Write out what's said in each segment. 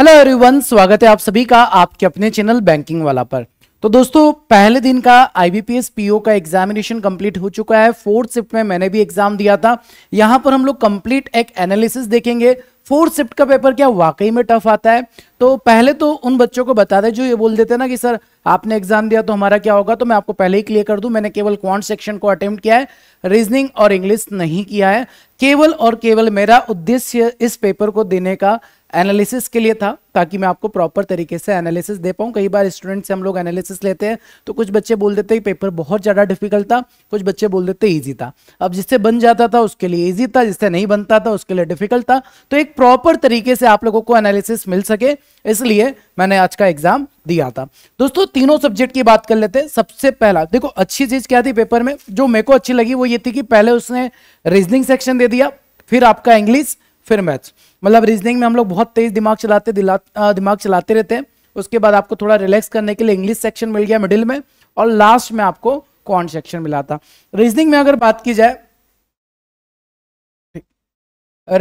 hello everyone स्वागत है आप सभी का आपके अपने चैनल बैंकिंग वाला पर तो दोस्तों पहले दिन का आईबीपीएस पीओ का एग्जामिनेशन कंप्लीट हो चुका है फोर्थ शिफ्ट में मैंने भी एग्जाम दिया था यहां पर हम लोग कंप्लीट एक एनालिसिस देखेंगे फोर्थ शिफ्ट का पेपर क्या वाकई में टफ आता है तो पहले तो उन बच्चों को बता दें जो ये बोल देते ना कि सर आपने एग्जाम दिया तो हमारा क्या होगा तो मैं आपको पहले ही क्लियर कर दूं मैंने केवल क्वांट सेक्शन को अटेम्प्ट किया है रीजनिंग और इंग्लिश नहीं किया है केवल और केवल मेरा उद्देश्य इस पेपर को देने का एनालिसिस के लिए था ताकि मैं आपको प्रॉपर तरीके से एनालिसिस दे पाऊँ कई बार स्टूडेंट से हम लोग एनालिसिस लेते हैं तो कुछ बच्चे बोल देते पेपर बहुत ज़्यादा डिफिकल्ट था कुछ बच्चे बोल देते ईजी था अब जिससे बन जाता था उसके लिए ईजी था जिससे नहीं बनता था उसके लिए डिफिकल्ट था तो एक प्रॉपर तरीके से आप लोगों को एनालिसिस मिल सके इसलिए मैंने आज का एग्जाम दिया था दोस्तों तीनों सब्जेक्ट की बात कर लेते हैं सबसे पहला देखो अच्छी चीज क्या थी पेपर में जो मेरे को अच्छी लगी वो ये थी कि पहले उसने रीजनिंग सेक्शन दे दिया फिर आपका इंग्लिश फिर मैथ्स मतलब रीजनिंग में हम लोग बहुत तेज दिमाग चलाते दिमाग चलाते रहते हैं उसके बाद आपको थोड़ा रिलैक्स करने के लिए इंग्लिश सेक्शन मिल गया मिडिल में और लास्ट में आपको कौन सेक्शन मिला था रीजनिंग में अगर बात की जाए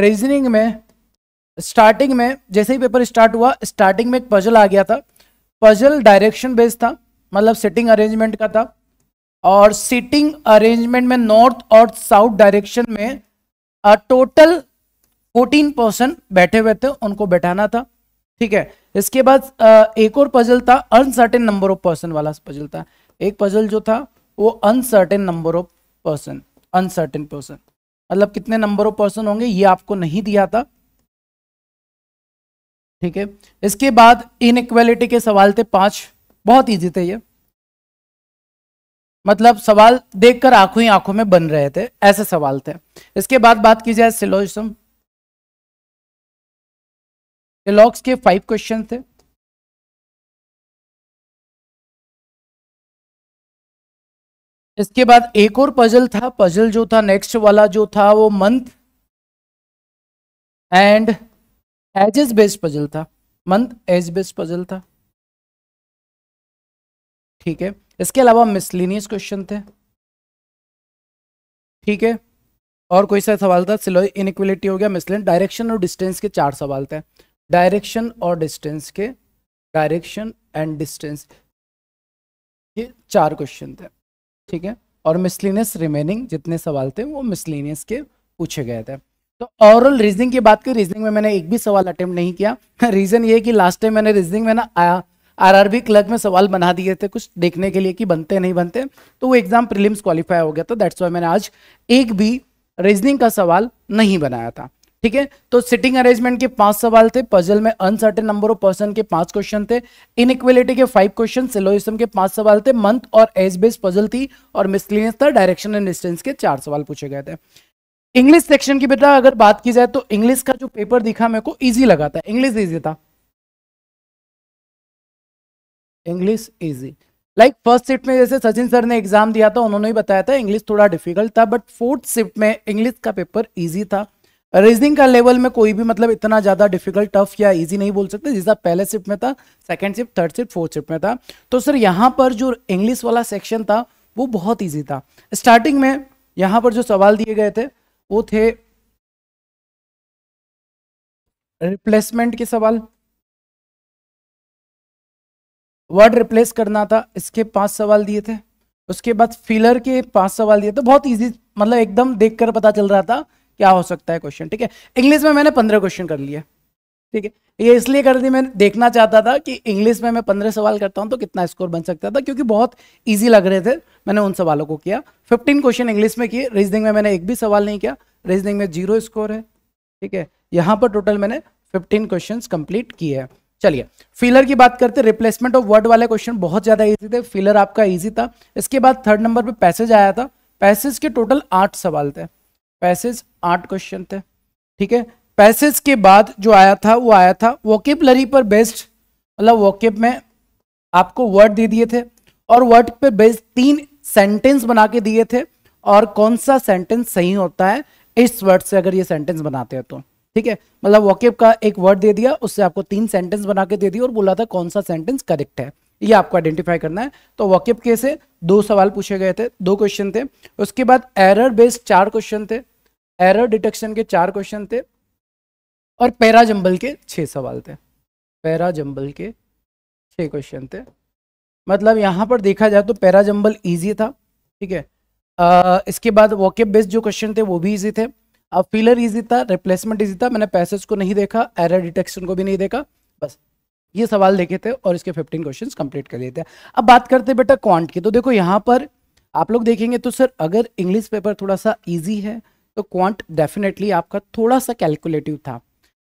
रीजनिंग में स्टार्टिंग में जैसे ही पेपर स्टार्ट हुआ स्टार्टिंग में एक पजल आ गया था पजल डायरेक्शन बेस्ड था मतलब सिटिंग अरेंजमेंट का था और सिटिंग अरेंजमेंट में नॉर्थ और साउथ डायरेक्शन में टोटल फोर्टीन पर्सन बैठे हुए थे उनको बैठाना था ठीक है इसके बाद एक और पजल था अनसर्टेन नंबर ऑफ पर्सन वाला पजल था एक पजल जो था वो uncertain number of person uncertain person मतलब कितने नंबर ऑफ पर्सन होंगे ये आपको नहीं दिया था ठीक है इसके बाद इनक्वेलिटी के सवाल थे पांच बहुत ईजी थे ये मतलब सवाल देखकर आंखों ही आंखों में बन रहे थे ऐसे सवाल थे इसके बाद बात की जाए सिलोजम लॉक्स के फाइव क्वेश्चन थे इसके बाद एक और पजल था पजल जो था नेक्स्ट वाला जो था वो month and ages based puzzle था मंथ एज बेस्ड पजल था ठीक है इसके अलावा मिसलिनियस क्वेश्चन थे ठीक है और कोई सा सवाल था सिलोई इनक्वलिटी हो गया मिसलिन डायरेक्शन और डिस्टेंस के चार सवाल थे डायरेक्शन और डिस्टेंस के डायरेक्शन एंड डिस्टेंस ये चार क्वेश्चन थे ठीक है और मिसलिनियस रिमेनिंग जितने सवाल थे वो मिसलिनियस के पूछे गए थे तो ओवरऑल रीजनिंग की बात की रीजनिंग में मैंने एक भी सवाल अटेम्प्ट नहीं किया रीजन ये कि लास्ट टाइम मैंने रीजनिंग में ना आर आर बी क्लर्क में सवाल बना दिए थे कुछ देखने के लिए कि बनते नहीं बनते तो वो एग्जाम प्रीलिम्स क्वालिफाई हो गया था दैट्स वाई मैंने आज एक भी रीजनिंग का सवाल नहीं बनाया था ठीक है तो सिटिंग अरेंजमेंट के पांच सवाल थे पजल में अनसर्टेन नंबर ऑफ पर्सन के पांच क्वेश्चन थे इनइक्वलिटी के फाइव क्वेश्चन सिलोइज्म के पांच सवाल थे मंथ और एज बेस्ड पजल थी और मिसलिनियस था डायरेक्शन एंड डिस्टेंस के चार सवाल पूछे गए थे इंग्लिश सेक्शन की बेटा अगर बात की जाए तो इंग्लिश का जो पेपर दिखा मेरे को ईजी लगा था इंग्लिश ईजी था English easy like first shift में जैसे सचिन सर ने एग्जाम दिया था उन्होंने ही बताया था इंग्लिश थोड़ा डिफिकल्ट था बट फोर्थ शिफ्ट में इंग्लिश का पेपर इजी था रीजनिंग का लेवल में कोई भी मतलब इतना ज़्यादा डिफिकल्ट टफ या इजी नहीं बोल सकते जैसा पहले शिफ्ट में था second shift third shift fourth shift में था तो सर यहाँ पर जो इंग्लिश वाला सेक्शन था वो बहुत ईजी था स्टार्टिंग में यहाँ पर जो सवाल दिए गए थे वो थे रिप्लेसमेंट के सवाल वर्ड रिप्लेस करना था इसके पांच सवाल दिए थे उसके बाद फिलर के पांच सवाल दिए थे बहुत इजी मतलब एकदम देखकर पता चल रहा था क्या हो सकता है क्वेश्चन ठीक है इंग्लिश में मैंने पंद्रह क्वेश्चन कर लिया ठीक है ये इसलिए कर दी मैं देखना चाहता था कि इंग्लिश में मैं पंद्रह सवाल करता हूँ तो कितना स्कोर बन सकता था क्योंकि बहुत ईजी लग रहे थे मैंने उन सवालों को किया फिफ्टीन क्वेश्चन इंग्लिश में किए रीजनिंग में मैंने एक भी सवाल नहीं किया रीजनिंग में जीरो स्कोर है ठीक है यहाँ पर टोटल मैंने फिफ्टीन क्वेश्चन कंप्लीट किए हैं चलिए फिलर की बात करते रिप्लेसमेंट ऑफ वर्ड वाले क्वेश्चन बहुत ज्यादा ईजी थे फिलर आपका ईजी था इसके बाद थर्ड नंबर पे पैसेज आया था पैसेज के टोटल आठ सवाल थे पैसेज आठ क्वेश्चन थे ठीक है पैसेज के बाद जो आया था वो आया था लरी पर बेस्ड मतलब वॉकिप में आपको वर्ड दे दिए थे और वर्ड पर बेस्ड तीन सेंटेंस बना के दिए थे और कौन सा सेंटेंस सही होता है इस वर्ड से अगर ये सेंटेंस बनाते हैं तो ठीक है मतलब वॉकेब का एक वर्ड दे दिया उससे आपको तीन सेंटेंस बना के दे दिया और बोला था कौन सा सेंटेंस करेक्ट है ये आपको आइडेंटिफाई करना है तो वॉकअप केस है दो सवाल पूछे गए थे दो क्वेश्चन थे उसके बाद एरर बेस्ड चार क्वेश्चन थे एरर डिटेक्शन के चार क्वेश्चन थे और पैरा जंबल के छः सवाल थे पैरा जंबल के छः क्वेश्चन थे मतलब यहाँ पर देखा जाए तो पैरा जंबल ईजी था ठीक है इसके बाद वॉकअप बेस्ड जो क्वेश्चन थे वो भी ईजी थे अब फिलर ईजी था रिप्लेसमेंट ईजी था मैंने पैसेज को नहीं देखा एरर डिटेक्शन को भी नहीं देखा बस ये सवाल देखे थे और इसके 15 क्वेश्चंस कंप्लीट कर लेते हैं अब बात करते हैं बेटा क्वांट की तो देखो यहाँ पर आप लोग देखेंगे तो सर अगर इंग्लिश पेपर थोड़ा सा ईजी है तो क्वांट डेफिनेटली आपका थोड़ा सा कैलकुलेटिव था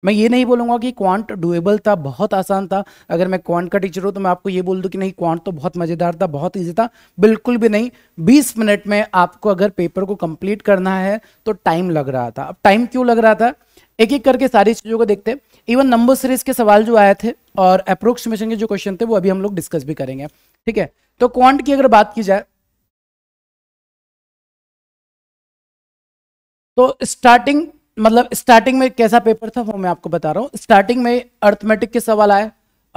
मैं ये नहीं बोलूंगा कि क्वांट डुएबल था बहुत आसान था अगर मैं क्वांट का टीचर हूँ तो मैं आपको ये बोल दूँ कि नहीं क्वांट तो बहुत मज़ेदार था बहुत ईजी था बिल्कुल भी नहीं 20 मिनट में आपको अगर पेपर को कंप्लीट करना है तो टाइम लग रहा था अब टाइम क्यों लग रहा था एक एक करके सारी चीज़ों को देखते हैं इवन नंबर सीरीज के सवाल जो आए थे और अप्रोक्सीमेशन के जो क्वेश्चन थे वो अभी हम लोग डिस्कस भी करेंगे ठीक है तो क्वांट की अगर बात की जाए तो स्टार्टिंग मतलब स्टार्टिंग में कैसा पेपर था वो मैं आपको बता रहा हूँ स्टार्टिंग में अर्थमेटिक के सवाल आए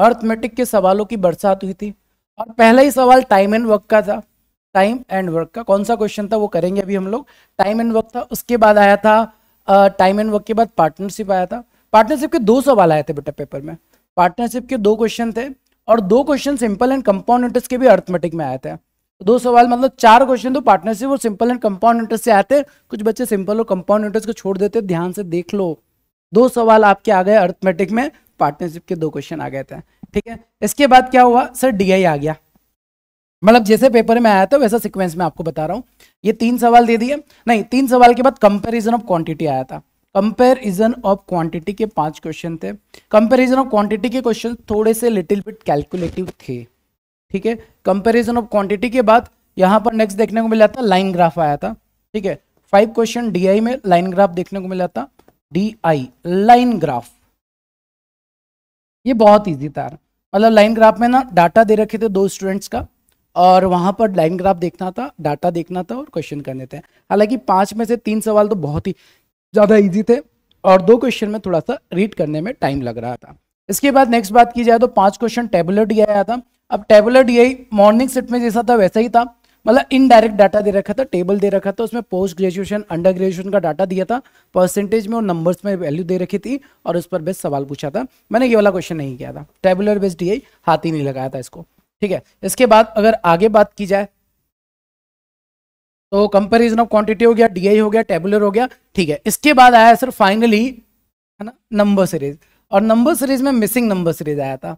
अर्थमेटिक के सवालों की बरसात हुई थी और पहला ही सवाल टाइम एंड वर्क का था टाइम एंड वर्क का कौन सा क्वेश्चन था वो करेंगे अभी हम लोग टाइम एंड वर्क था उसके बाद आया था टाइम एंड वर्क के बाद पार्टनरशिप आया था पार्टनरशिप के दो सवाल आए थे बेटा पेपर में पार्टनरशिप के दो क्वेश्चन थे और दो question simple and compound interest के भी अर्थमेटिक में आए थे तो दो सवाल मतलब चार क्वेश्चन तो पार्टनरशिप और सिंपल एंड कंपाउंड इंटरेस्ट से आते कुछ बच्चे सिंपल और कंपाउंड इंटरेस्ट को छोड़ देते ध्यान से देख लो दो सवाल आपके आ गए अर्थमेटिक में पार्टनरशिप के दो क्वेश्चन आ गए थे ठीक है इसके बाद क्या हुआ सर डी आ गया मतलब जैसे पेपर में आया था वैसा सिक्वेंस में आपको बता रहा हूँ ये तीन सवाल दे दिए नहीं तीन सवाल के बाद कंपेरिजन ऑफ क्वांटिटी आया था कंपेरिजन ऑफ क्वांटिटी के पांच क्वेश्चन थे कंपेरिजन ऑफ क्वांटिटी के क्वेश्चन थोड़े से लिटिल बिट कैलकुलेटिव थे ठीक है कंपेरिजन ऑफ क्वांटिटी के बाद यहाँ पर नेक्स्ट देखने को मिला था लाइन ग्राफ आया था ठीक है फाइव क्वेश्चन आई में लाइन ग्राफ देखने को मिला था डी लाइन ग्राफ ये बहुत ईजी था मतलब लाइन ग्राफ में ना डाटा दे रखे थे दो स्टूडेंट्स का और वहाँ पर लाइन ग्राफ देखना था डाटा देखना था और क्वेश्चन करने थे हालांकि पांच में से तीन सवाल तो बहुत ही ज़्यादा ईजी थे और दो क्वेश्चन में थोड़ा सा रीड करने में टाइम लग रहा था इसके बाद नेक्स्ट बात की जाए तो पाँच क्वेश्चन टेबलेट ही आया था अब टेबलेट यही मॉर्निंग सेट में जैसा था वैसा ही था मतलब इनडायरेक्ट डाटा दे रखा था टेबल दे रखा था उसमें पोस्ट ग्रेजुएशन अंडर ग्रेजुएशन का डाटा दिया था परसेंटेज में और नंबर्स में वैल्यू दे रखी थी और उस पर बेस्ट सवाल पूछा था मैंने ये वाला क्वेश्चन नहीं किया था टेबुलर बेस्ड यही हाथ ही नहीं लगाया था इसको ठीक है इसके बाद अगर आगे बात की जाए तो कंपेरिजन ऑफ क्वांटिटी हो गया डीआई हो गया टेबुलर हो गया ठीक है इसके बाद आया सर फाइनली है ना नंबर सीरीज और नंबर सीरीज में मिसिंग नंबर सीरीज आया था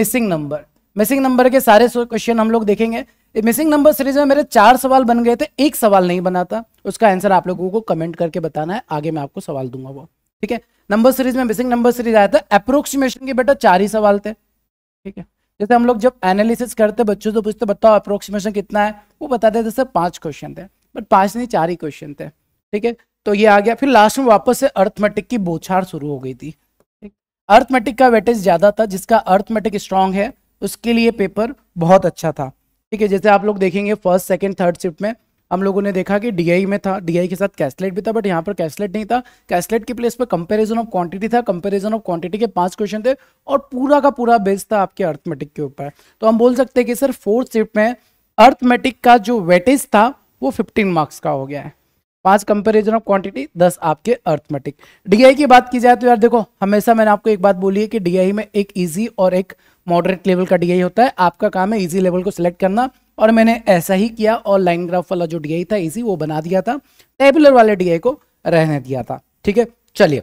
मिसिंग नंबर मिसिंग नंबर के सारे क्वेश्चन हम लोग देखेंगे मिसिंग नंबर सीरीज में मेरे चार सवाल बन गए थे एक सवाल नहीं बना था उसका आंसर आप लोगों को कमेंट करके बताना है आगे मैं आपको सवाल दूंगा वो ठीक है नंबर सीरीज में मिसिंग नंबर सीरीज आया था अप्रोक्सीमेशन के बेटा चार ही सवाल थे ठीक है जैसे हम लोग जब एनालिसिस करते बच्चों से पूछते बताओ अप्रोक्सीमेशन कितना है वो बताते थे सर पाँच क्वेश्चन थे बट पाँच नहीं चार ही क्वेश्चन थे ठीक है तो ये आ गया फिर लास्ट में वापस से अर्थमेटिक की बोछार शुरू हो गई थी अर्थमेटिक का वेटेज ज़्यादा था जिसका अर्थमेटिक स्ट्रांग है उसके लिए पेपर बहुत अच्छा था ठीक है जैसे आप लोग देखेंगे फर्स्ट सेकेंड थर्ड शिफ्ट में हम लोगों ने देखा कि डीआई में था डीआई के साथ कैसलेट भी था बट यहाँ पर कैसलेट नहीं था कैसलेट की प्लेस पर कंपेरिजन ऑफ क्वांटिटी था कंपेरिजन ऑफ क्वांटिटी के पांच क्वेश्चन थे और पूरा का पूरा बेस था आपके अर्थमेटिक के ऊपर तो हम बोल सकते हैं कि सर फोर्थ शिफ्ट में अर्थमेटिक का जो वेटेज था वो फिफ्टीन मार्क्स का हो गया है पांच कंपेरिजन ऑफ क्वांटिटी दस आपके अर्थमेटिक डीआई की बात की जाए तो यार देखो हमेशा मैंने आपको एक बात बोली है कि डीआई में एक इजी और एक मॉडरेट लेवल का डीआई होता है आपका काम है इजी लेवल को सिलेक्ट करना और मैंने ऐसा ही किया और लाइन ग्राफ वाला जो डी था इसी वो बना दिया था टेबुलर वाले डी को रहने दिया था ठीक है चलिए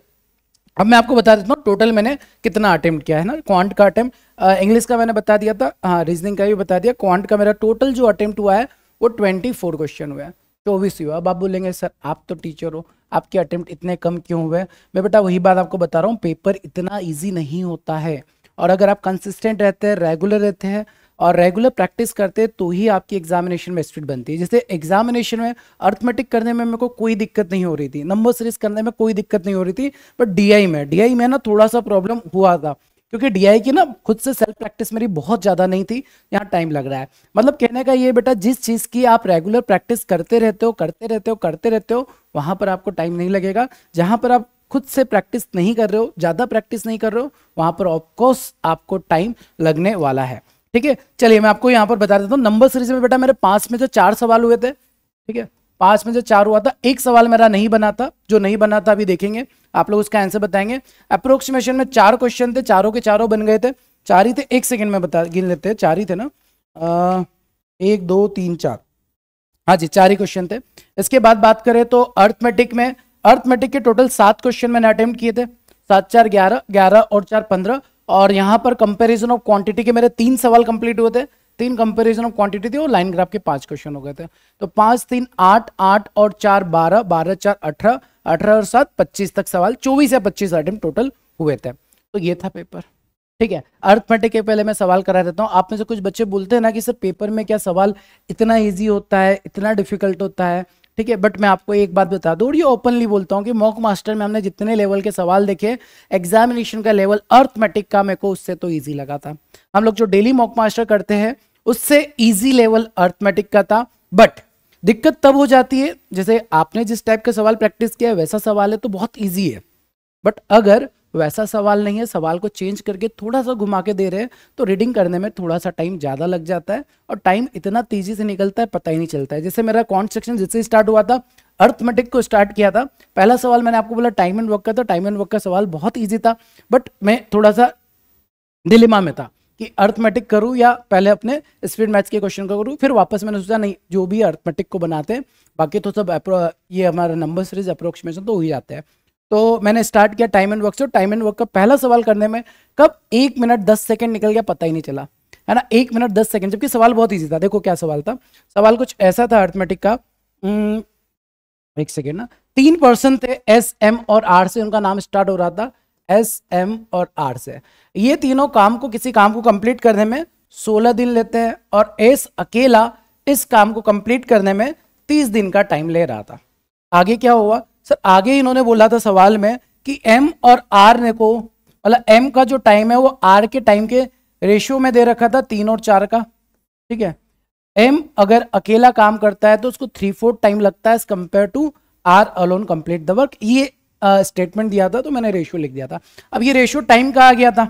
अब मैं आपको बता देता हूँ टोटल मैंने कितना अटेम्प्ट किया है ना क्वांट का अटेम्प्ट इंग्लिश का मैंने बता दिया था हाँ रीजनिंग का भी बता दिया क्वांट का मेरा टोटल जो अटेम्प्ट हुआ है वो ट्वेंटी फोर क्वेश्चन हुआ है चौबीस हुआ अब आप बोलेंगे सर आप तो टीचर हो आपके अटेम्प्ट इतने कम क्यों हुए मैं बेटा वही बात आपको बता रहा हूँ पेपर इतना ईजी नहीं होता है और अगर आप कंसिस्टेंट रहते हैं रेगुलर रहते हैं और रेगुलर प्रैक्टिस करते तो ही आपकी एग्जामिनेशन में स्पीड बनती है जैसे एग्जामिनेशन में अर्थमेटिक करने में मेरे को कोई दिक्कत नहीं हो रही थी नंबर सीरीज करने में कोई दिक्कत नहीं हो रही थी बट डी में डी में ना थोड़ा सा प्रॉब्लम हुआ था क्योंकि डीआई की ना खुद से सेल्फ प्रैक्टिस मेरी बहुत ज़्यादा नहीं थी यहाँ टाइम लग रहा है मतलब कहने का ये बेटा जिस चीज़ की आप रेगुलर प्रैक्टिस करते रहते हो करते रहते हो करते रहते हो वहाँ पर आपको टाइम नहीं लगेगा जहाँ पर आप खुद से प्रैक्टिस नहीं कर रहे हो ज़्यादा प्रैक्टिस नहीं कर रहे हो वहाँ पर ऑफकोर्स आपको टाइम लगने वाला है ठीक है चलिए मैं आपको यहाँ पर बता देता हूँ नंबर सीरीज में बेटा मेरे पांच में जो चार सवाल हुए थे ठीक है पांच में जो चार हुआ था एक सवाल मेरा नहीं बना था जो नहीं बना था अभी देखेंगे आप लोग उसका आंसर बताएंगे अप्रोक्सीमेशन में चार क्वेश्चन थे चारों के चारों बन गए थे चार ही थे एक सेकेंड में बता गिन लेते हैं चार ही थे ना एक दो तीन चार हाँ जी चार ही क्वेश्चन थे इसके बाद बात करें तो अर्थमेटिक में अर्थमेटिक के टोटल सात क्वेश्चन मैंने अटेम्प्ट किए थे सात चार ग्यारह ग्यारह और चार पंद्रह और यहाँ पर कंपैरिजन ऑफ क्वांटिटी के मेरे तीन सवाल कंप्लीट हुए थे तीन कंपैरिजन ऑफ क्वांटिटी थी और लाइन ग्राफ के पांच क्वेश्चन हो गए थे तो पांच तीन आठ आठ और चार बारह बारह चार अठारह अठारह और सात पच्चीस तक सवाल चौबीस या पच्चीस आइटम टोटल हुए थे तो ये था पेपर ठीक है अर्थमेटिक के पहले मैं सवाल करा देता हूँ आप में से कुछ बच्चे बोलते हैं ना कि सर पेपर में क्या सवाल इतना ईजी होता है इतना डिफिकल्ट होता है ठीक है बट मैं आपको एक बात बता दूँ और ये ओपनली बोलता हूँ कि मॉक मास्टर में हमने जितने लेवल के सवाल देखे एग्जामिनेशन का लेवल अर्थमेटिक का मेरे को उससे तो ईजी लगा था हम लोग जो डेली मॉक मास्टर करते हैं उससे ईजी लेवल अर्थमेटिक का था बट दिक्कत तब हो जाती है जैसे आपने जिस टाइप का सवाल प्रैक्टिस किया है वैसा सवाल है तो बहुत ईजी है बट अगर वैसा सवाल नहीं है सवाल को चेंज करके थोड़ा सा घुमा के दे रहे हैं तो रीडिंग करने में थोड़ा सा टाइम ज़्यादा लग जाता है और टाइम इतना तेज़ी से निकलता है पता ही नहीं चलता है जैसे मेरा कॉन्ट सेक्शन जिससे स्टार्ट हुआ था अर्थमेटिक को स्टार्ट किया था पहला सवाल मैंने आपको बोला टाइम एंड वर्क का था टाइम एंड वर्क का सवाल बहुत ईजी था बट मैं थोड़ा सा दिलिमा में था कि अर्थमेटिक करूं या पहले अपने स्पीड मैच के क्वेश्चन को करूं फिर वापस मैंने सोचा नहीं जो भी अर्थमेटिक को बनाते हैं बाकी तो सब ये हमारा नंबर सीरीज अप्रोक्सीमेशन तो हो ही जाते हैं तो मैंने स्टार्ट किया टाइम एंड वर्क से टाइम एंड वर्क का पहला सवाल करने में कब एक मिनट दस सेकेंड निकल गया पता ही नहीं चला है ना एक मिनट दस सेकेंड जबकि सवाल बहुत ईजी था देखो क्या सवाल था सवाल कुछ ऐसा था अर्थमेटिक का हम्म, एक सेकेंड ना तीन पर्सन थे एस एम और आर से उनका नाम स्टार्ट हो रहा था एस एम और आर से ये तीनों काम को किसी काम को कंप्लीट करने में सोलह दिन लेते हैं और एस अकेला इस काम को कंप्लीट करने में तीस दिन का टाइम ले रहा था आगे क्या हुआ सर आगे इन्होंने बोला था सवाल में कि एम और आर ने को मतलब एम का जो टाइम है वो आर के टाइम के रेशियो में दे रखा था तीन और चार का ठीक है एम अगर अकेला काम करता है तो उसको थ्री फोर्थ टाइम लगता है as compare to R alone complete the work ये स्टेटमेंट uh, दिया था तो मैंने रेशियो लिख दिया था अब ये रेशियो टाइम का आ गया था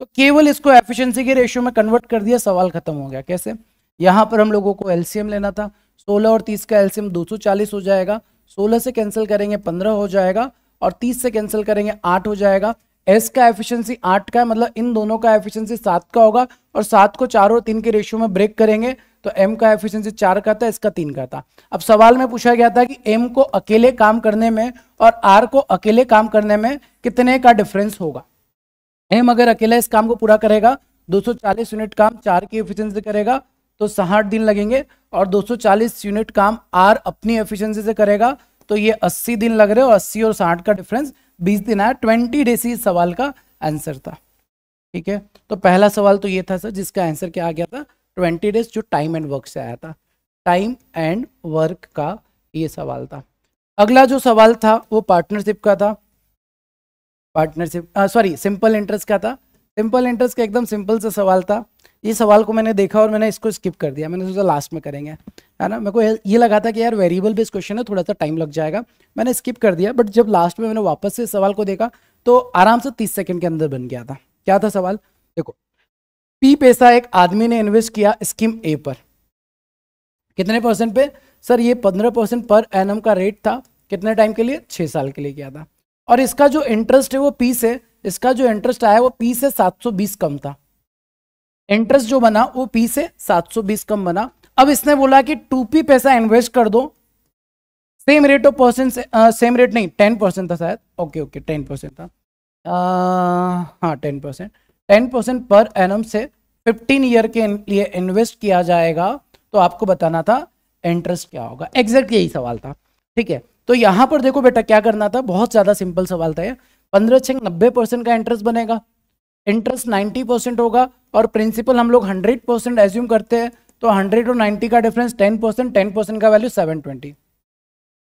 तो केवल इसको एफिशिएंसी के रेशियो में कन्वर्ट कर दिया सवाल खत्म हो गया कैसे यहां पर हम लोगों को एलसीएम लेना था 16 और 30 का एलसीएम 240 हो जाएगा सोलह से कैंसिल करेंगे पंद्रह हो जाएगा और तीस से कैंसिल करेंगे आठ हो जाएगा एस का एफिशिएंसी आठ का है मतलब इन दोनों का एफिशिएंसी सात का होगा और सात को चार और तीन के रेशियो में ब्रेक करेंगे तो एम का एफिशिएंसी चार का था इसका तीन का था अब सवाल में पूछा गया था कि एम को अकेले काम करने में और आर को अकेले काम करने में कितने का डिफरेंस होगा एम अगर अकेला इस काम को पूरा करेगा दो यूनिट काम चार की एफिशियंसी करेगा तो साठ दिन लगेंगे और 240 यूनिट काम आर अपनी एफिशिएंसी से करेगा तो ये 80 दिन लग रहे हो 80 और 60 का डिफरेंस 20 दिन आया 20 डेज इस सवाल का आंसर था ठीक है तो पहला सवाल तो ये था सर जिसका आंसर क्या आ गया था 20 डेज जो टाइम एंड वर्क से आया था टाइम एंड वर्क का ये सवाल था अगला जो सवाल था वो पार्टनरशिप का था पार्टनरशिप सॉरी सिंपल इंटरेस्ट का था सिंपल इंटरेस्ट का एकदम सिंपल सा सवाल था ये सवाल को मैंने देखा और मैंने इसको स्किप कर दिया मैंने सोचा लास्ट में करेंगे है ना मेरे को ये लगा था कि यार वेरिएबल बेस्ड क्वेश्चन है थोड़ा सा टाइम लग जाएगा मैंने स्किप कर दिया बट जब लास्ट में मैंने वापस से सवाल को देखा तो आराम से तीस सेकेंड के अंदर बन गया था क्या था सवाल देखो पी पैसा एक आदमी ने इन्वेस्ट किया स्कीम ए पर कितने परसेंट पे सर ये पंद्रह परसेंट पर एम का रेट था कितने टाइम के लिए छः साल के लिए किया था और इसका जो इंटरेस्ट है वो पी से इसका जो इंटरेस्ट आया वो पी से 720 कम था इंटरेस्ट जो बना वो पी से 720 कम बना अब इसने बोला कि टू पी पैसा इन्वेस्ट कर दो same rate of percent same rate नहीं टेन परसेंट था शायद ओके ओके टेन परसेंट था आ, uh, हाँ टेन परसेंट टेन परसेंट पर एन से फिफ्टीन ईयर के लिए इन्वेस्ट किया जाएगा तो आपको बताना था इंटरेस्ट क्या होगा एग्जैक्ट यही सवाल था ठीक है तो यहाँ पर देखो बेटा क्या करना था बहुत ज़्यादा सिंपल सवाल था ये पंद्रह छः नब्बे परसेंट का इंटरेस्ट बनेगा इंटरेस्ट नाइन्टी परसेंट होगा और प्रिंसिपल हम लोग हंड्रेड परसेंट एज्यूम करते हैं तो हंड्रेड और नाइन्टी का difference ten percent ten percent का वैल्यू सेवन ट्वेंटी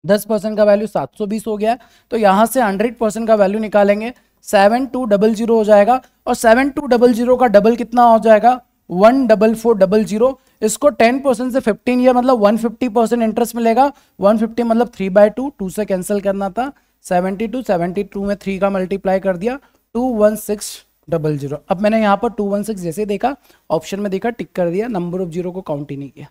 दस परसेंट का वैल्यू सात सौ बीस हो गया तो यहाँ से हंड्रेड परसेंट का वैल्यू निकालेंगे सेवन टू डबल जीरो हो जाएगा और सेवन टू डबल जीरो का डबल कितना हो जाएगा one double four double zero इसको टेन परसेंट से फिफ्टीन ईयर मतलब वन फिफ्टी परसेंट इंटरेस्ट मिलेगा वन फिफ्टी मतलब थ्री बाय टू टू से कैंसिल करना था सेवेंटी टू सेवेंटी टू में थ्री का मल्टीप्लाई कर दिया two one six double zero अब मैंने यहाँ पर टू वन सिक्स जैसे देखा ऑप्शन में देखा टिक कर दिया नंबर ऑफ जीरो को काउंट ही नहीं किया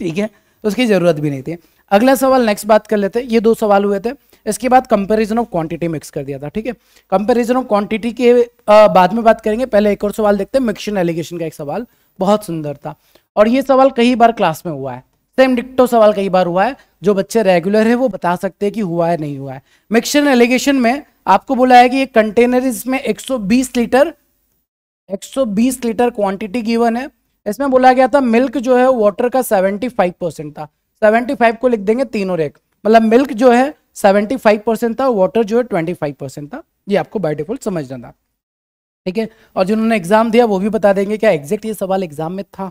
ठीक है तो उसकी ज़रूरत भी नहीं थी अगला सवाल नेक्स्ट बात कर लेते हैं ये दो सवाल हुए थे इसके बाद कंपैरिजन ऑफ क्वांटिटी मिक्स कर दिया था ठीक है कंपैरिजन ऑफ क्वांटिटी के बाद में बात करेंगे पहले एक और सवाल देखते हैं मिक्सन एलिगेशन का एक सवाल बहुत सुंदर था और ये सवाल कई बार क्लास में हुआ है सेम डिक्टो सवाल कई बार हुआ है जो बच्चे रेगुलर है वो बता सकते हैं कि हुआ है नहीं हुआ है मिक्सन एलिगेशन में आपको बोला है कि ये कंटेनर इसमें 120 लीटर 120 लीटर क्वांटिटी गिवन है इसमें बोला गया था मिल्क जो है वाटर का 75 परसेंट था 75 को लिख देंगे तीन और एक मतलब मिल्क जो है 75 परसेंट था वाटर जो है 25 परसेंट था ये आपको बाय डिफॉल्ट समझ जाना ठीक है और जिन्होंने एग्जाम दिया वो भी बता देंगे क्या एग्जैक्ट ये सवाल एग्जाम में था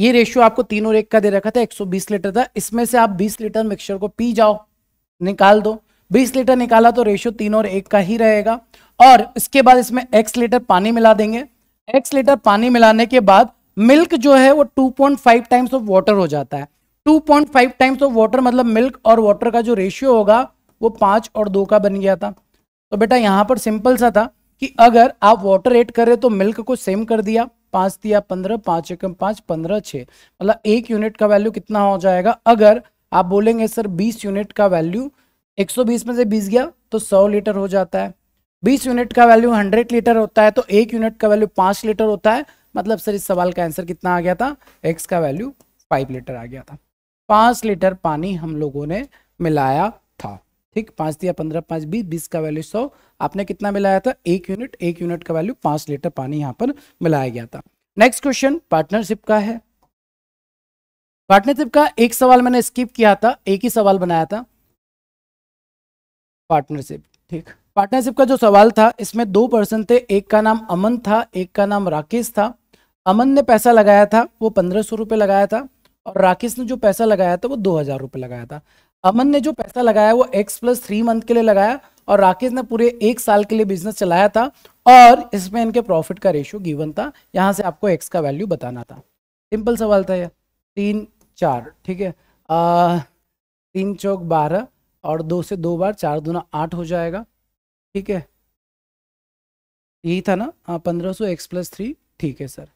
ये रेशियो आपको तीन और एक का दे रखा था एक लीटर था इसमें से आप बीस लीटर मिक्सचर को पी जाओ निकाल दो बीस लीटर निकाला तो रेशियो तीन और एक का ही रहेगा और इसके बाद इसमें एक्स लीटर पानी मिला देंगे एक्स लीटर पानी मिलाने के बाद मिल्क जो है वो 2.5 टाइम्स ऑफ वाटर हो जाता है 2.5 टाइम्स ऑफ वाटर मतलब मिल्क और वाटर का जो रेशियो होगा वो पांच और दो का बन गया था तो बेटा यहां पर सिंपल सा था कि अगर आप वाटर एड करें तो मिल्क को सेम कर दिया पांच दिया पंद्रह पांच एकम पांच पंद्रह छ मतलब एक यूनिट का वैल्यू कितना हो जाएगा अगर आप बोलेंगे सर बीस यूनिट का वैल्यू 120 में से 20 गया तो 100 लीटर हो जाता है 20 यूनिट का वैल्यू 100 लीटर होता है तो एक यूनिट का वैल्यू 5 लीटर होता है मतलब सर इस सवाल का आंसर कितना आ गया था एक्स का वैल्यू 5 लीटर आ गया था 5 लीटर पानी हम लोगों ने मिलाया था ठीक पाँच दिया पंद्रह पाँच बीस बीस का वैल्यू सौ आपने कितना मिलाया था एक यूनिट एक यूनिट का वैल्यू पाँच लीटर पानी यहाँ पर मिलाया गया था नेक्स्ट क्वेश्चन पार्टनरशिप का है पार्टनरशिप का एक सवाल मैंने स्किप किया था एक ही सवाल बनाया था पार्टनरशिप ठीक पार्टनरशिप का जो सवाल था इसमें दो पर्सन थे एक का नाम अमन था एक का नाम राकेश था अमन ने पैसा लगाया था वो पंद्रह सौ रुपये लगाया था और राकेश ने जो पैसा लगाया था वो दो हज़ार रुपये लगाया था अमन ने जो पैसा लगाया वो एक्स प्लस थ्री मंथ के लिए लगाया और राकेश ने पूरे एक साल के लिए बिजनेस चलाया था और इसमें इनके प्रॉफिट का रेशियो गिवन था यहाँ से आपको एक्स का वैल्यू बताना था सिंपल सवाल था यह तीन चार ठीक है तीन चौक बारह और दो से दो बार चार दूना आठ हो जाएगा ठीक है यही था ना हाँ पंद्रह सौ एक्स प्लस थ्री ठीक है सर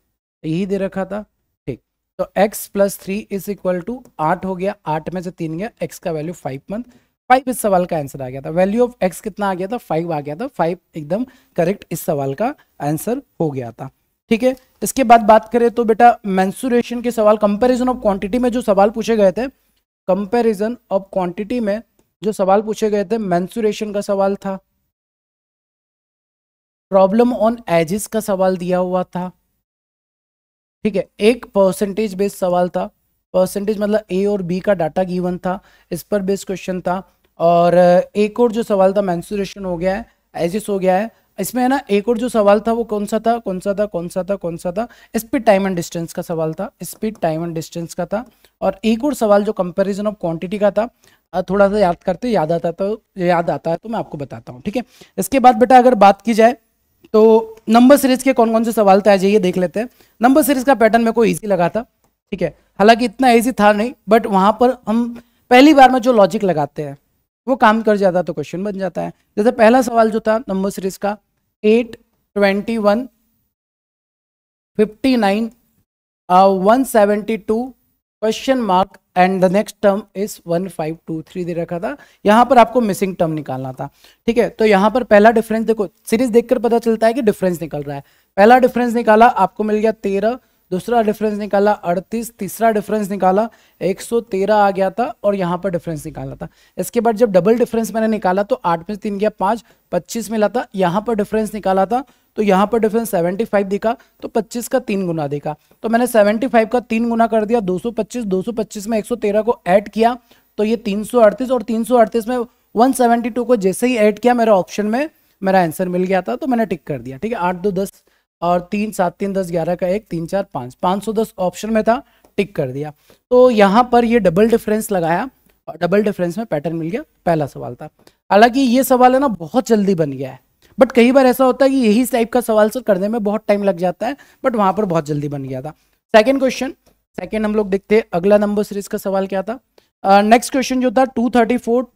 यही दे रखा था ठीक तो x plus three is equal to आठ हो गया आठ में से तीन गया x का वैल्यू फाइव मंथ फाइव इस सवाल का आंसर आ गया था वैल्यू ऑफ x कितना आ गया था फाइव आ गया था फाइव एकदम करेक्ट इस सवाल का आंसर हो गया था ठीक है इसके बाद बात करें तो बेटा मैंसुरेशन के सवाल कंपेरिजन ऑफ क्वांटिटी में जो सवाल पूछे गए थे कंपेरिजन ऑफ क्वांटिटी में जो सवाल पूछे गए थे मैंसुरेशन का सवाल था प्रॉब्लम ऑन एजिस का सवाल दिया हुआ था ठीक है एक परसेंटेज बेस्ड सवाल था परसेंटेज मतलब ए और बी का डाटा गिवन था इस पर बेस्ड क्वेश्चन था और एक और जो सवाल था मैंसुरेशन हो गया है एजिस हो गया है इसमें है ना एक और जो सवाल था वो कौन सा था कौन सा था कौन सा था कौन सा था स्पीड टाइम एंड डिस्टेंस का सवाल था स्पीड टाइम एंड डिस्टेंस का था और एक और सवाल जो कंपैरिजन ऑफ क्वांटिटी का था थोड़ा सा याद करते याद आता तो याद आता है तो मैं आपको बताता हूँ ठीक है इसके बाद बेटा अगर बात की जाए तो नंबर सीरीज के कौन कौन से सवाल थे आज ये देख लेते हैं नंबर सीरीज का पैटर्न मेरे को ईजी लगा था ठीक है हालांकि इतना ईजी था नहीं बट वहाँ पर हम पहली बार में जो लॉजिक लगाते हैं वो काम कर जाता तो क्वेश्चन बन जाता है जैसे पहला सवाल जो था नंबर सीरीज का eight twenty one fifty nine one seventy two question mark and the next term is one five two three दे रखा था यहां पर आपको मिसिंग टर्म निकालना था ठीक है तो यहां पर पहला डिफरेंस देखो सीरीज देखकर पता चलता है कि डिफरेंस निकल रहा है पहला डिफरेंस निकाला आपको मिल गया तेरह दूसरा डिफरेंस निकाला अड़तीस तीसरा डिफरेंस निकाला 113 आ गया था और यहाँ पर डिफरेंस निकाला था इसके बाद जब डबल डिफरेंस मैंने निकाला तो आठ में तीन गया पाँच पच्चीस मिला था यहाँ पर डिफरेंस निकाला था तो यहाँ पर डिफरेंस 75 दिखा तो 25 का तीन गुना दिखा तो मैंने 75 का तीन गुना कर दिया 225 225 में 113 को ऐड किया तो ये 338 और 338 में 172 को जैसे ही ऐड किया मेरा ऑप्शन में मेरा आंसर मिल गया था तो मैंने टिक कर दिया ठीक है आठ दो दस और तीन सात तीन दस ग्यारह का एक तीन चार पाँच पाँच सौ दस ऑप्शन में था टिक कर दिया तो यहाँ पर ये डबल डिफरेंस लगाया और डबल डिफरेंस में पैटर्न मिल गया पहला सवाल था हालांकि ये सवाल है ना बहुत जल्दी बन गया है बट कई बार ऐसा होता है कि यही टाइप का सवाल सर करने में बहुत टाइम लग जाता है बट वहाँ पर बहुत जल्दी बन गया था सेकेंड क्वेश्चन सेकेंड हम लोग देखते हैं अगला नंबर सीरीज का सवाल क्या था नेक्स्ट uh, क्वेश्चन जो था two thirty four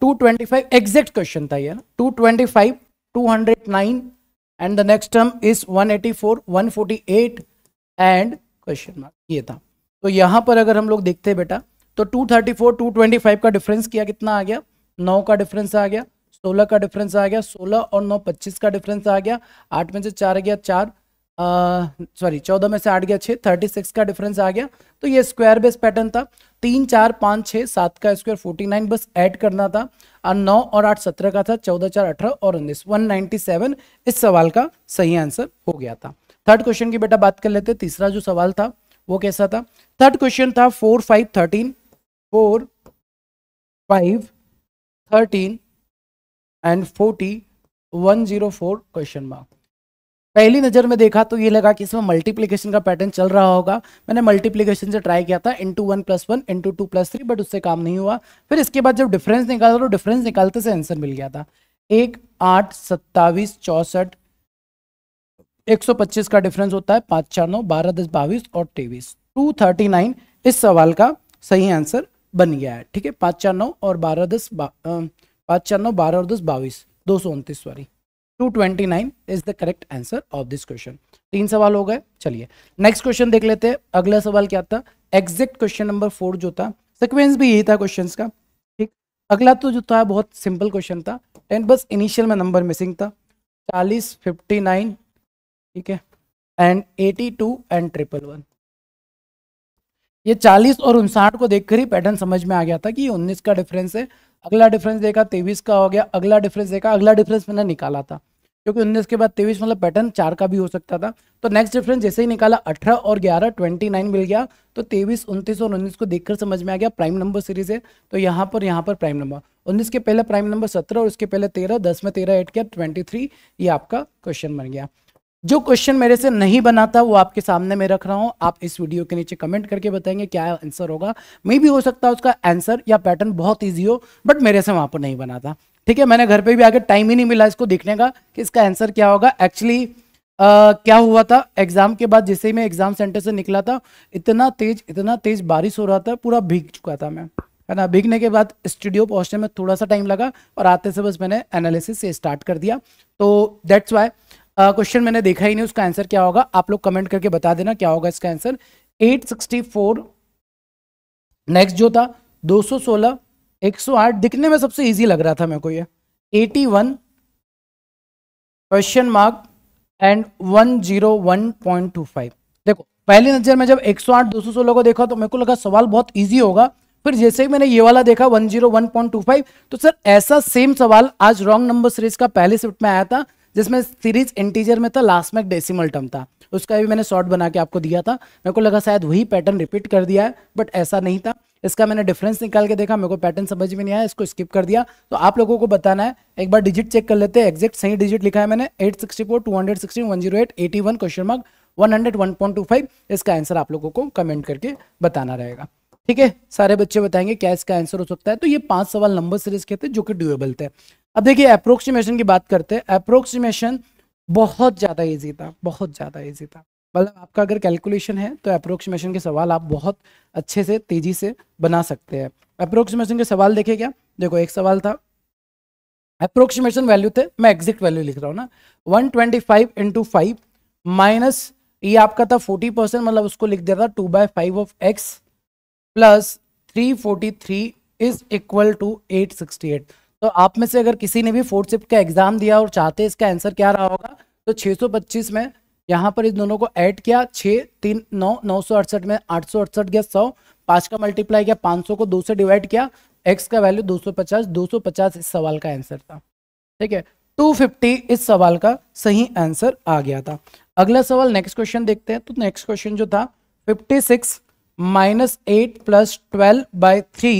two twenty five exact question था ये ना two twenty five 209 and the next term is 184 148 and question mark ये था तो यहाँ पर अगर हम लोग देखते हैं बेटा तो 234 225 का डिफरेंस किया कितना आ गया नौ का डिफरेंस आ गया सोलह का डिफरेंस आ गया सोलह और नौ पच्चीस का डिफरेंस आ गया आठ में से चार गया चार सॉरी चौदह में से आठ गया छः थर्टी सिक्स का डिफरेंस आ गया तो ये स्क्वायर बेस पैटर्न था तीन चार पाँच छः सात का स्क्वायर फोर्टी नाइन बस ऐड करना था और नौ और आठ सत्रह का था चौदह चार अठारह और उन्नीस वन नाइन्टी सेवन इस सवाल का सही आंसर हो गया था थर्ड क्वेश्चन की बेटा बात कर लेते तीसरा जो सवाल था वो कैसा था थर्ड क्वेश्चन था four five thirteen four five thirteen and forty one zero four question mark पहली नज़र में देखा तो ये लगा कि इसमें मल्टीप्लीकेशन का पैटर्न चल रहा होगा मैंने मल्टीप्लीकेशन से ट्राई किया था into one plus one into two plus three but उससे काम नहीं हुआ फिर इसके बाद जब डिफरेंस निकाला तो डिफरेंस निकालते से आंसर मिल गया था एक आठ सत्तावीस चौसठ एक सौ पच्चीस का डिफरेंस होता है पाँच चार नौ बारह दस बाईस और तेईस टू थर्टी नाइन इस सवाल का सही आंसर बन गया है ठीक है पाँच चार नौ और बारह दस पाँच चार नौ बारह और दस बाईस दो सौ उनतीस sorry 229 is the correct answer of this question तीन सवाल हो गए चलिए नेक्स्ट क्वेश्चन देख लेते हैं अगला सवाल क्या था एग्जैक्ट क्वेश्चन नंबर फोर जो था सिक्वेंस भी यही था क्वेश्चन का ठीक अगला तो जो था बहुत सिंपल क्वेश्चन था एंड बस इनिशियल में नंबर मिसिंग था चालीस फिफ्टी नाइन ठीक है and eighty two and triple one ये चालीस और उनसाठ को देखकर ही पैटर्न समझ में आ गया था कि उन्नीस का डिफरेंस है अगला डिफरेंस देखा तेईस का हो गया अगला डिफरेंस देखा अगला डिफरेंस मैंने निकाला था क्योंकि उन्नीस के बाद तेईस मतलब पैटर्न चार का भी हो सकता था तो नेक्स्ट डिफरेंस जैसे ही निकाला अठारह और ग्यारह ट्वेंटी नाइन मिल गया तो तेईस उन्तीस और उन्नीस को देखकर समझ में आ गया प्राइम नंबर सीरीज है तो यहाँ पर यहाँ पर प्राइम नंबर उन्नीस के पहले प्राइम नंबर सत्रह और उसके पहले तेरह दस में तेरह एड किया ट्वेंटी थ्री ये आपका क्वेश्चन बन गया जो क्वेश्चन मेरे से नहीं बना था वो आपके सामने मैं रख रहा हूँ आप इस वीडियो के नीचे कमेंट करके बताएंगे क्या आंसर होगा मे भी हो सकता है उसका आंसर या पैटर्न बहुत ईजी हो बट मेरे से वहाँ पर नहीं बना था ठीक है मैंने घर पे भी आके टाइम ही नहीं मिला इसको देखने का कि इसका आंसर क्या होगा एक्चुअली क्या हुआ था एग्जाम के बाद जैसे ही मैं एग्जाम सेंटर से निकला था इतना तेज इतना तेज बारिश हो रहा था पूरा भीग चुका था मैं है ना भीगने के बाद स्टूडियो पहुंचने में थोड़ा सा टाइम लगा और आते से बस मैंने एनालिसिस से स्टार्ट कर दिया तो दैट्स वाई क्वेश्चन मैंने देखा ही नहीं उसका आंसर क्या होगा आप लोग कमेंट करके बता देना क्या होगा इसका आंसर 864 नेक्स्ट जो था 216 108 दिखने में सबसे इजी लग रहा था मेरे को ये 81 क्वेश्चन मार्क एंड 101.25 देखो पहली नजर में जब 108 सौ सोलह को देखा तो मेरे को लगा सवाल बहुत इजी होगा फिर जैसे ही मैंने ये वाला देखा 101.25 तो सर ऐसा सेम सवाल आज रॉन्ग नंबर सीरीज का पहले शिफ्ट में आया था जिसमें सीरीज इंटीजर में था लास्ट में डेसिमल टर्म था उसका भी मैंने शॉर्ट बना के आपको दिया था मेरे को लगा शायद वही पैटर्न रिपीट कर दिया है बट ऐसा नहीं था इसका मैंने डिफरेंस निकाल के देखा मेरे को पैटर्न समझ में नहीं आया इसको स्किप कर दिया तो आप लोगों को बताना है एक बार डिजिट चेक कर लेते हैं एग्जैक्ट सही डिजिट लिखा है मैंने eight sixty four two hundred sixty one zero eight eighty one question mark one hundred one point two five इसका आंसर आप लोगों को कमेंट करके बताना रहेगा ठीक है सारे बच्चे बताएंगे क्या इसका आंसर हो सकता है तो ये पांच सवाल नंबर सीरीज के थे जो कि ड्यूएबल थे अब देखिए अप्रोक्सीमेशन की बात करते हैं अप्रोक्सीमेशन बहुत ज़्यादा ईजी था बहुत ज़्यादा ईजी था मतलब आपका अगर कैलकुलेशन है तो अप्रोक्सीमेशन के सवाल आप बहुत अच्छे से तेजी से बना सकते हैं अप्रोक्सीमेशन के सवाल देखे क्या देखो एक सवाल था अप्रोक्सीमेशन वैल्यू थे मैं एग्जिट वैल्यू लिख रहा हूँ ना one twenty five into five minus ये आपका था फोर्टी परसेंट मतलब उसको लिख दिया था two by five of X plus three forty three is equal to eight sixty eight तो आप में से अगर किसी ने भी फोर्थ शिफ्ट का एग्जाम दिया और चाहते इसका आंसर क्या रहा होगा तो 625 में यहाँ पर इस दोनों को ऐड किया छः तीन नौ नौ सौ अड़सठ में आठ सौ अड़सठ गया सौ पाँच का मल्टीप्लाई किया पाँच सौ को दो से डिवाइड किया एक्स का वैल्यू दो सौ पचास दो सौ पचास इस सवाल का आंसर था ठीक है टू फिफ्टी इस सवाल का सही आंसर आ गया था अगला सवाल नेक्स्ट क्वेश्चन देखते हैं तो नेक्स्ट क्वेश्चन जो था fifty six minus eight plus twelve by three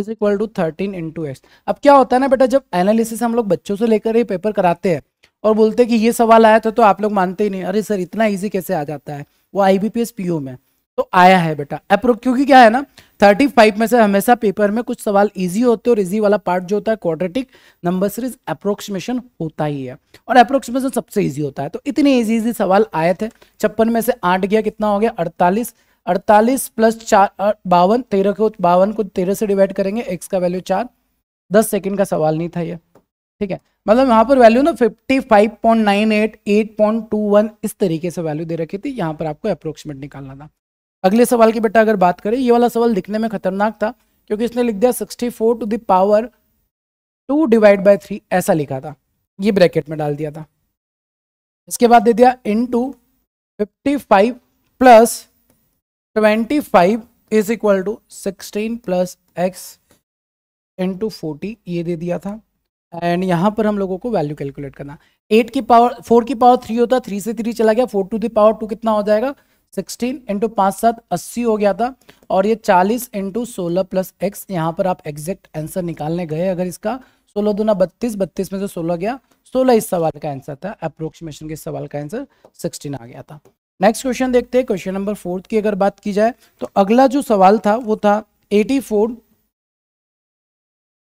is equal to thirteen into X अब क्या होता है ना बेटा जब एनालिसिस हम लोग बच्चों से लेकर ये पेपर कराते हैं और बोलते कि ये सवाल आया था तो आप लोग मानते ही नहीं अरे सर इतना ईजी कैसे आ जाता है वो I B P S P O में तो आया है बेटा अप्रो क्योंकि क्या है ना थर्टी फाइव में से हमेशा पेपर में कुछ सवाल इजी होते हैं और इजी वाला पार्ट जो होता है क्वाड्रेटिक नंबर सीरीज अप्रोक्सीमेशन होता ही है और अप्रोक्सीमेशन सबसे इजी होता है तो इतने इजी इजी सवाल आए थे छप्पन में से आठ गया कितना हो गया अड़तालीस अड़तालीस प्लस चार बावन तेरह को बावन को तेरह से डिवाइड करेंगे एक्स का वैल्यू चार दस सेकेंड का सवाल नहीं था ये ठीक है मतलब यहाँ पर वैल्यू ना 55.98, 8.21 इस तरीके से वैल्यू दे रखी थी यहाँ पर आपको अप्रोक्सीमेट निकालना था अगले सवाल की बेटा अगर बात करें ये वाला सवाल दिखने में खतरनाक था क्योंकि इसने लिख दिया 64 टू दावर टू डिवाइड बाई थ्री ऐसा लिखा था ये ब्रैकेट में डाल दिया था इसके बाद दे दिया into fifty five plus twenty five is equal to sixteen plus x into forty ये दे दिया था एंड यहाँ पर हम लोगों को वैल्यू कैलकुलेट करना एट की पावर फोर की पावर थ्री होता थ्री से थ्री चला गया four to the power two कितना हो जाएगा सिक्सटीन इंटू पाँच सात अस्सी हो गया था और ये चालीस इंटू सोलह प्लस एक्स यहाँ पर आप एग्जैक्ट आंसर निकालने गए अगर इसका सोलह दो ना बत्तीस बत्तीस में से सोलह गया सोलह इस सवाल का आंसर था अप्रोक्सीमेशन के सवाल का आंसर सिक्सटीन आ गया था नेक्स्ट क्वेश्चन देखते हैं क्वेश्चन नंबर फोर्थ की अगर बात की जाए तो अगला जो सवाल था वो था eighty four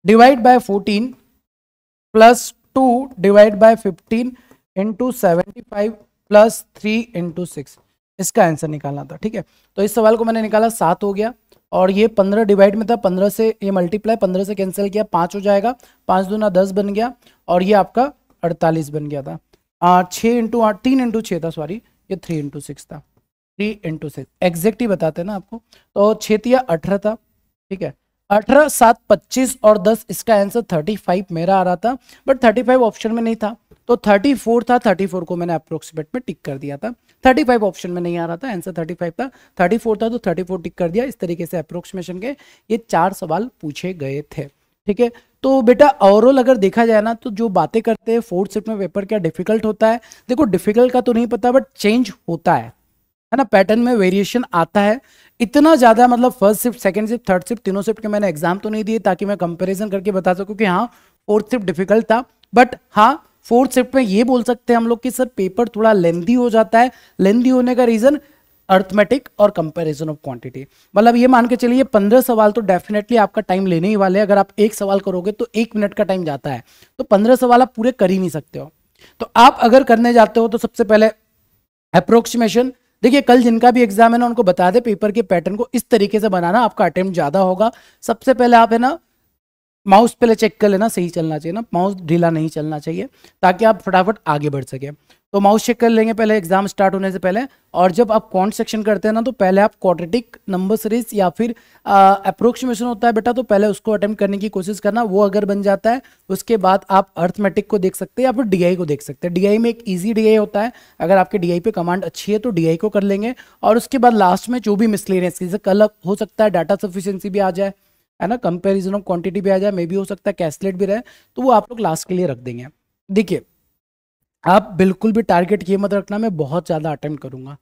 divide by fourteen plus two divide by fifteen into seventy five plus three into six इसका आंसर निकालना था ठीक है तो इस सवाल को मैंने निकाला सात हो गया और ये पंद्रह डिवाइड में था पंद्रह से ये मल्टीप्लाई पंद्रह से कैंसिल किया पाँच हो जाएगा पाँच दूना दस बन गया और ये आपका अड़तालीस बन गया था छः इंटू आठ तीन इंटू छः था सॉरी ये थ्री इंटू सिक्स था थ्री इंटू सिक्स एग्जैक्ट ही बताते हैं ना आपको तो छः तिया अठारह था ठीक है अठारह सात पच्चीस और दस इसका आंसर थर्टी फाइव मेरा आ रहा था बट थर्टी फाइव ऑप्शन में नहीं था तो थर्टी फोर था थर्टी फोर को मैंने अप्रोक्सीमेट में टिक कर दिया था थर्टी फाइव ऑप्शन में नहीं आ रहा था आंसर थर्टी फाइव था थर्टी फोर था तो थर्टी फोर टिक कर दिया इस तरीके से अप्रोक्सीमेशन के ये चार सवाल पूछे गए थे ठीक है तो बेटा ओवरऑल अगर देखा जाए ना तो जो बातें करते हैं फोर्थ शिफ्ट में पेपर क्या डिफिकल्ट होता है देखो डिफिकल्ट का तो नहीं पता बट चेंज होता है है ना पैटर्न में वेरिएशन आता है इतना ज़्यादा मतलब first shift second shift third shift तीनों शिफ्ट के मैंने एग्जाम तो नहीं दिए ताकि मैं कंपेरिजन करके बता सकूँ कि हाँ फोर्थ शिफ्ट डिफिकल्ट था बट हाँ फोर्थ शिफ्ट में ये बोल सकते हैं हम लोग कि सर पेपर थोड़ा लेंदी हो जाता है लेंदी होने का रीज़न अर्थमेटिक और कंपेरिजन ऑफ क्वांटिटी मतलब ये मान के चलिए पंद्रह सवाल तो डेफिनेटली आपका टाइम लेने ही वाले अगर आप एक सवाल करोगे तो एक मिनट का टाइम जाता है तो पंद्रह सवाल आप पूरे कर ही नहीं सकते हो तो आप अगर करने जाते हो तो सबसे पहले अप्रोक्सीमेशन देखिए कल जिनका भी एग्जाम है ना उनको बता दे पेपर के पैटर्न को इस तरीके से बनाना आपका अटेम्प्ट ज़्यादा होगा सबसे पहले आप है ना माउस पहले चेक कर लेना सही चलना चाहिए ना माउस ढीला नहीं चलना चाहिए ताकि आप फटाफट आगे बढ़ सकें तो माउस चेक कर लेंगे पहले एग्जाम स्टार्ट होने से पहले और जब आप कॉन्ट सेक्शन करते हैं ना तो पहले आप क्वाड्रेटिक नंबर सीरीज या फिर अप्रोक्सीमेशन होता है बेटा तो पहले उसको अटेम्प्ट करने की कोशिश करना वो अगर बन जाता है उसके बाद आप अर्थमेटिक को देख सकते हैं या फिर डीआई को देख सकते हैं डीआई में एक ईजी डीआई होता है अगर आपके डीआई पे कमांड अच्छी है तो डीआई को कर लेंगे और उसके बाद लास्ट में जो भी मिसलेनियस जैसे कल हो सकता है डाटा सफिशियंसी भी आ जाए है ना कंपेरिजन ऑफ क्वांटिटी भी आ जाए मे भी हो सकता है कैसलेट भी रहे तो वो आप लोग लास्ट के लिए रख देंगे देखिए आप बिल्कुल भी टारगेट ये मत रखना मैं बहुत ज़्यादा अटेम्प्ट करूंगा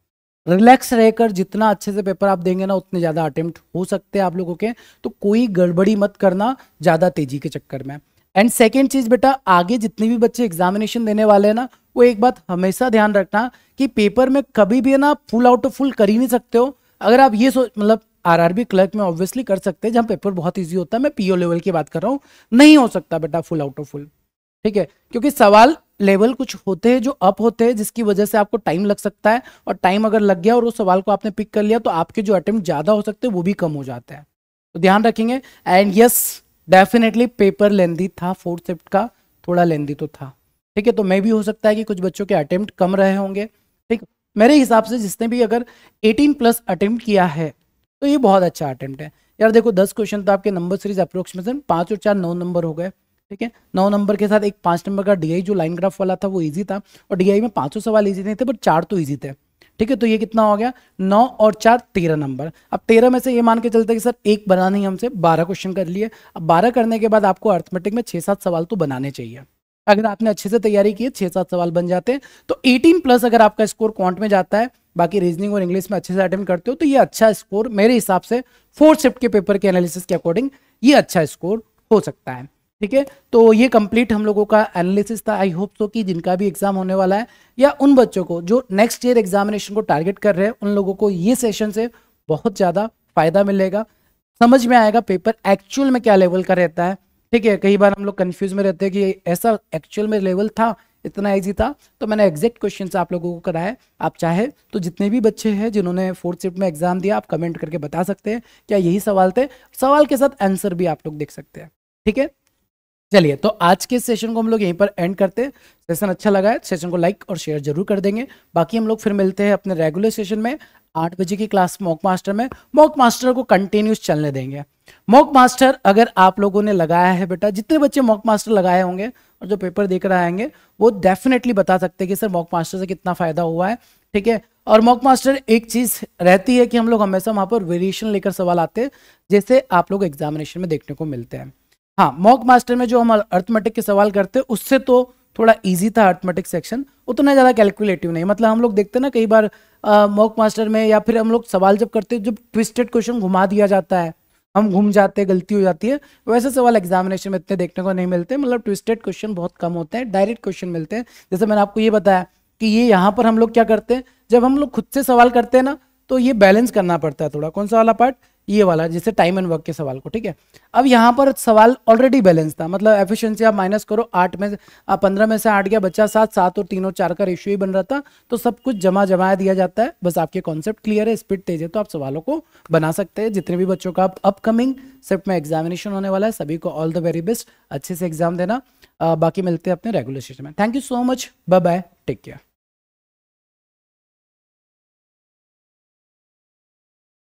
रिलैक्स रहकर जितना अच्छे से पेपर आप देंगे ना उतने ज़्यादा अटेम्प्ट हो सकते हैं आप लोगों के तो कोई गड़बड़ी मत करना ज़्यादा तेजी के चक्कर में एंड सेकेंड चीज़ बेटा आगे जितने भी बच्चे एग्जामिनेशन देने वाले हैं ना वो एक बात हमेशा ध्यान रखना कि पेपर में कभी भी ना फुल आउट ऑफ फुल कर ही नहीं सकते हो अगर आप ये सोच मतलब आरआरबी क्लर्क में ऑब्वियसली कर सकते हैं जहां पेपर बहुत ईजी होता है मैं पीओ लेवल की बात कर रहा हूँ नहीं हो सकता बेटा फुल आउट ऑफ फुल ठीक है क्योंकि सवाल लेवल कुछ होते हैं जो अप होते हैं जिसकी वजह से आपको टाइम लग सकता है और टाइम अगर लग गया और उस सवाल को आपने पिक कर लिया तो आपके जो अटेम्प्ट ज़्यादा हो सकते हैं वो भी कम हो जाते हैं तो ध्यान रखेंगे and yes definitely paper lengthy था फोर्थ शिफ्ट का थोड़ा लेंदी तो था ठीक है तो मैं भी हो सकता है कि कुछ बच्चों के अटेम्प्ट कम रहे होंगे ठीक मेरे हिसाब से जिसने भी अगर 18 प्लस अटेम्प्ट किया है तो ये बहुत अच्छा अटैम्प्ट है यार देखो दस क्वेश्चन तो आपके नंबर सीरीज अप्रोक्सीमेशन पाँच और चार नौ नंबर हो गए ठीक है नौ नंबर के साथ एक पाँच नंबर का डी जो लाइन ग्राफ वाला था वो ईजी था और डी में पाँचों सवाल ईजी नहीं थे बट चार तो ईजी थे ठीक है तो ये कितना हो गया नौ और चार तेरह नंबर अब तेरह में से ये मान के चलते कि सर एक बनानी हमसे बारह क्वेश्चन कर लिए अब बारह करने के बाद आपको अर्थमेटिक में छः सात सवाल तो बनाने चाहिए अगर आपने अच्छे से तैयारी की है छः सात सवाल बन जाते हैं तो एटीन प्लस अगर आपका स्कोर क्वांट में जाता है बाकी रीजनिंग और इंग्लिश में अच्छे से अटेम्प्ट करते हो तो ये अच्छा स्कोर मेरे हिसाब से फोर्थ शिफ्ट के पेपर के एनालिसिस के अकॉर्डिंग ये अच्छा स्कोर हो सकता है ठीक है तो ये कंप्लीट हम लोगों का एनालिसिस था आई होप सो कि जिनका भी एग्जाम होने वाला है या उन बच्चों को जो नेक्स्ट ईयर एग्जामिनेशन को टारगेट कर रहे हैं उन लोगों को ये सेशन से बहुत ज़्यादा फायदा मिलेगा समझ में आएगा पेपर एक्चुअल में क्या लेवल का रहता है ठीक है कई बार हम लोग कन्फ्यूज में रहते हैं कि ऐसा एक्चुअल में लेवल था इतना ईजी था तो मैंने एग्जैक्ट क्वेश्चन आप लोगों को कराया आप चाहे तो जितने भी बच्चे हैं जिन्होंने फोर्थ शिफ्ट में एग्जाम दिया आप कमेंट करके बता सकते हैं क्या यही सवाल थे सवाल के साथ आंसर भी आप लोग देख सकते हैं ठीक है चलिए तो आज के सेशन को हम लोग यहीं पर एंड करते हैं सेशन अच्छा लगा है सेशन को लाइक और शेयर जरूर कर देंगे बाकी हम लोग फिर मिलते हैं अपने रेगुलर सेशन में आठ बजे की क्लास मॉक मास्टर में मॉक मास्टर को कंटिन्यूस चलने देंगे मॉक मास्टर अगर आप लोगों ने लगाया है बेटा जितने बच्चे मॉक मास्टर लगाए होंगे और जो पेपर देख रहे आएंगे वो डेफिनेटली बता सकते हैं कि सर मॉक मास्टर से कितना फायदा हुआ है ठीक है और मॉक मास्टर एक चीज रहती है कि हम लोग हमेशा वहां पर वेरिएशन लेकर सवाल आते हैं जैसे आप लोग एग्जामिनेशन में देखने को मिलते हैं हाँ मॉक मास्टर में जो हम अर्थमेटिक के सवाल करते हैं उससे तो थोड़ा इजी था अर्थमेटिक सेक्शन उतना ज़्यादा कैलकुलेटिव नहीं मतलब हम लोग देखते ना कई बार मॉक मास्टर में या फिर हम लोग सवाल जब करते जब ट्विस्टेड क्वेश्चन घुमा दिया जाता है हम घूम जाते हैं गलती हो जाती है वैसे सवाल एग्जामिनेशन में इतने देखने को नहीं मिलते मतलब ट्विस्टेड क्वेश्चन बहुत कम होते हैं डायरेक्ट क्वेश्चन मिलते हैं जैसे मैंने आपको ये बताया कि ये यहाँ पर हम लोग क्या करते हैं जब हम लोग खुद से सवाल करते हैं ना तो ये बैलेंस करना पड़ता है थोड़ा कौन सा वाला पार्ट ये वाला जैसे टाइम एंड वर्क के सवाल को ठीक है अब यहाँ पर सवाल ऑलरेडी बैलेंस था मतलब एफिशिएंसी आप माइनस करो आठ में पंद्रह में से आठ गया बच्चा सात सात और तीन और चार का रेशियो ही बन रहा था तो सब कुछ जमा जमा दिया जाता है बस आपके कॉन्सेप्ट क्लियर है स्पीड तेज है तो आप सवालों को बना सकते हैं जितने भी बच्चों का अपकमिंग सिर्फ में एग्जामिनेशन होने वाला है सभी को ऑल द वेरी बेस्ट अच्छे से एग्जाम देना आ, बाकी मिलते हैं अपने रेगुलर सेशन में thank you so much bye bye take care